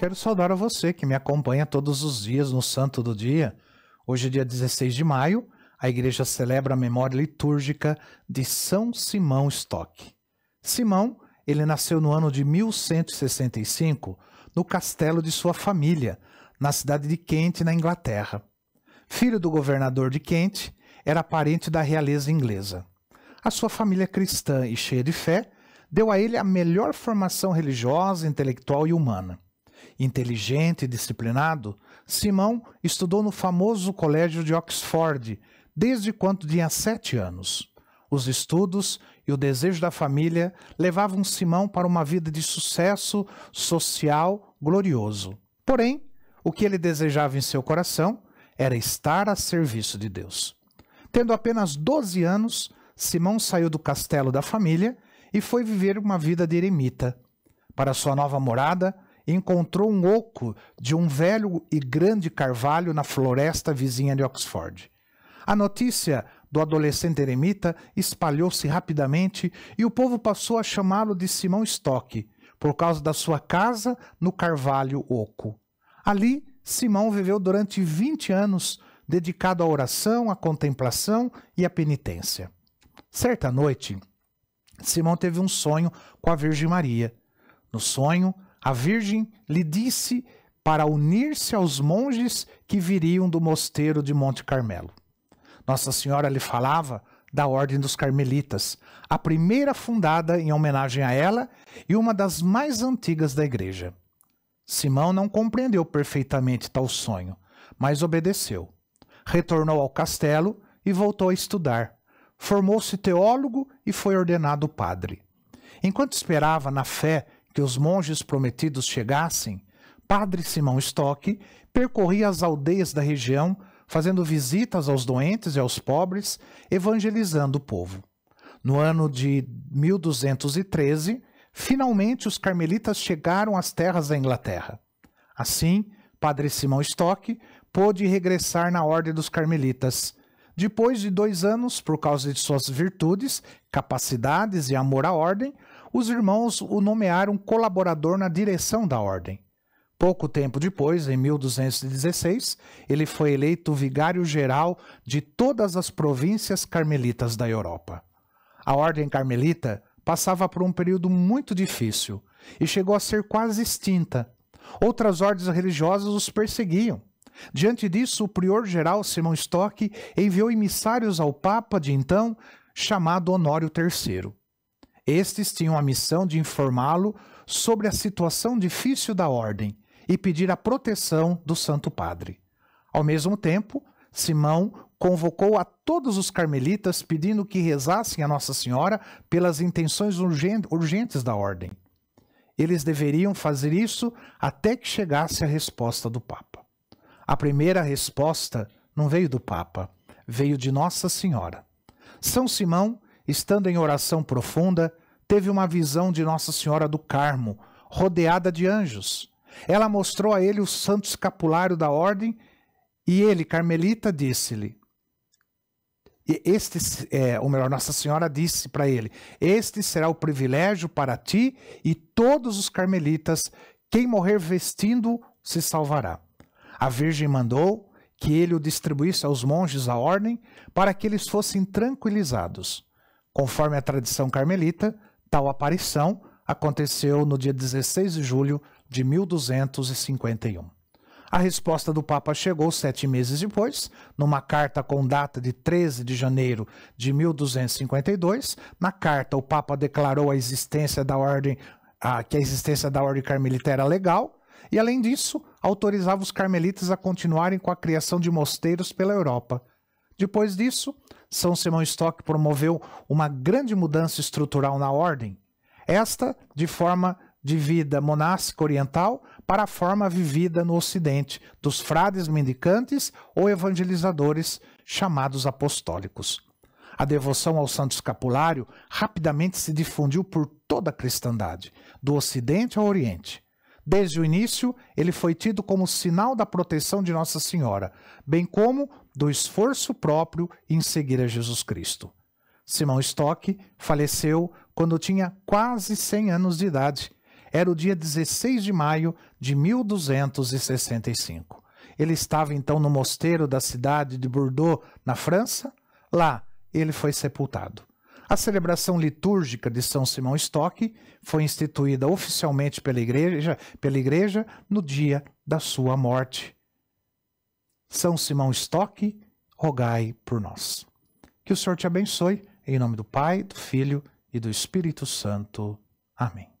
quero saudar a você que me acompanha todos os dias no Santo do Dia. Hoje, é dia 16 de maio, a igreja celebra a memória litúrgica de São Simão Stock. Simão, ele nasceu no ano de 1165 no castelo de sua família, na cidade de Kent, na Inglaterra. Filho do governador de Kent, era parente da realeza inglesa. A sua família cristã e cheia de fé deu a ele a melhor formação religiosa, intelectual e humana. Inteligente e disciplinado, Simão estudou no famoso colégio de Oxford desde quando tinha sete anos. Os estudos e o desejo da família levavam Simão para uma vida de sucesso social glorioso. Porém, o que ele desejava em seu coração era estar a serviço de Deus. Tendo apenas 12 anos, Simão saiu do castelo da família e foi viver uma vida de eremita. Para sua nova morada, encontrou um oco de um velho e grande carvalho na floresta vizinha de Oxford. A notícia do adolescente eremita espalhou-se rapidamente e o povo passou a chamá-lo de Simão Stock, por causa da sua casa no Carvalho Oco. Ali, Simão viveu durante 20 anos, dedicado à oração, à contemplação e à penitência. Certa noite, Simão teve um sonho com a Virgem Maria. No sonho, a Virgem lhe disse para unir-se aos monges que viriam do mosteiro de Monte Carmelo. Nossa Senhora lhe falava da Ordem dos Carmelitas, a primeira fundada em homenagem a ela e uma das mais antigas da Igreja. Simão não compreendeu perfeitamente tal sonho, mas obedeceu. Retornou ao castelo e voltou a estudar. Formou-se teólogo e foi ordenado padre. Enquanto esperava na fé que os monges prometidos chegassem, Padre Simão Stock percorria as aldeias da região, fazendo visitas aos doentes e aos pobres, evangelizando o povo. No ano de 1213, finalmente os carmelitas chegaram às terras da Inglaterra. Assim, Padre Simão Stock pôde regressar na Ordem dos Carmelitas. Depois de dois anos, por causa de suas virtudes, capacidades e amor à ordem, os irmãos o nomearam colaborador na direção da ordem. Pouco tempo depois, em 1216, ele foi eleito vigário-geral de todas as províncias carmelitas da Europa. A ordem carmelita passava por um período muito difícil e chegou a ser quase extinta. Outras ordens religiosas os perseguiam. Diante disso, o prior-geral Simão Stock enviou emissários ao Papa de então, chamado Honório III. Estes tinham a missão de informá-lo sobre a situação difícil da ordem e pedir a proteção do Santo Padre. Ao mesmo tempo, Simão convocou a todos os carmelitas pedindo que rezassem a Nossa Senhora pelas intenções urgentes da ordem. Eles deveriam fazer isso até que chegasse a resposta do Papa. A primeira resposta não veio do Papa, veio de Nossa Senhora. São Simão estando em oração profunda, teve uma visão de Nossa Senhora do Carmo, rodeada de anjos. Ela mostrou a ele o santo escapulário da ordem e ele, Carmelita, disse-lhe: este, é, o melhor, Nossa Senhora disse para ele: Este será o privilégio para ti e todos os carmelitas, quem morrer vestindo se salvará. A Virgem mandou que ele o distribuísse aos monges da ordem para que eles fossem tranquilizados. Conforme a tradição carmelita, tal aparição aconteceu no dia 16 de julho de 1251. A resposta do Papa chegou sete meses depois, numa carta com data de 13 de janeiro de 1252. Na carta, o Papa declarou a existência da ordem, ah, que a existência da ordem carmelita era legal, e além disso, autorizava os carmelitas a continuarem com a criação de mosteiros pela Europa, depois disso, São Simão Stock promoveu uma grande mudança estrutural na ordem, esta de forma de vida monástica oriental para a forma vivida no Ocidente dos frades mendicantes ou evangelizadores chamados apostólicos. A devoção ao Santo Escapulário rapidamente se difundiu por toda a cristandade, do Ocidente ao Oriente. Desde o início, ele foi tido como sinal da proteção de Nossa Senhora, bem como do esforço próprio em seguir a Jesus Cristo. Simão Stock faleceu quando tinha quase 100 anos de idade. Era o dia 16 de maio de 1265. Ele estava então no mosteiro da cidade de Bordeaux, na França. Lá, ele foi sepultado. A celebração litúrgica de São Simão Stock foi instituída oficialmente pela igreja, pela igreja no dia da sua morte. São Simão Stock, rogai por nós. Que o Senhor te abençoe, em nome do Pai, do Filho e do Espírito Santo. Amém.